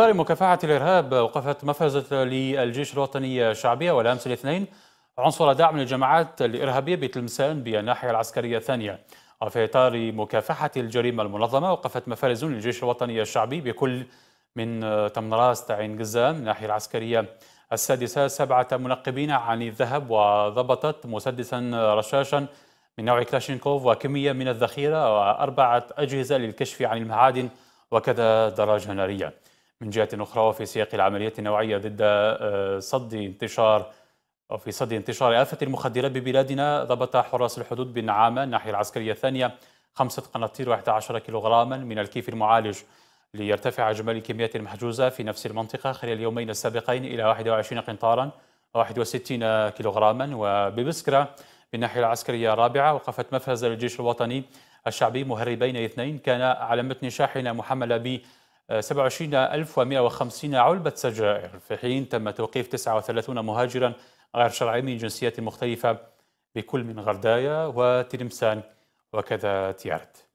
إطار مكافحة الإرهاب وقفت مفازة للجيش الوطني الشعبية والأمس الاثنين عنصر دعم للجماعات الإرهابية بتلمسان بالناحية العسكرية الثانية وفي إطار مكافحة الجريمة المنظمة وقفت مفارز للجيش الوطني الشعبي بكل من تمراس تعين قزام الناحية العسكرية السادسة سبعة منقبين عن الذهب وضبطت مسدسا رشاشا من نوع كلاشينكوف وكمية من الذخيرة وأربعة أجهزة للكشف عن المعادن وكذا دراجة نارية من جهة أخرى وفي سياق العمليات النوعية ضد آه، صد انتشار أو في صد انتشار آفة المخدرات ببلادنا ضبط حراس الحدود عامة الناحية العسكرية الثانية خمسة قناطير و11 كيلوغراما من الكيف المعالج ليرتفع إجمالي الكميات المحجوزة في نفس المنطقة خلال اليومين السابقين إلى 21 قنطارا و61 كيلوغراما وببسكرة بالناحية العسكرية الرابعة وقفت مفهزة للجيش الوطني الشعبي مهربين اثنين كان على متن شاحنة محملة ب 27150 علبة سجائر في حين تم توقيف 39 مهاجرا غير شرعي من جنسيات مختلفة بكل من غردايا وتلمسان وكذا تيارت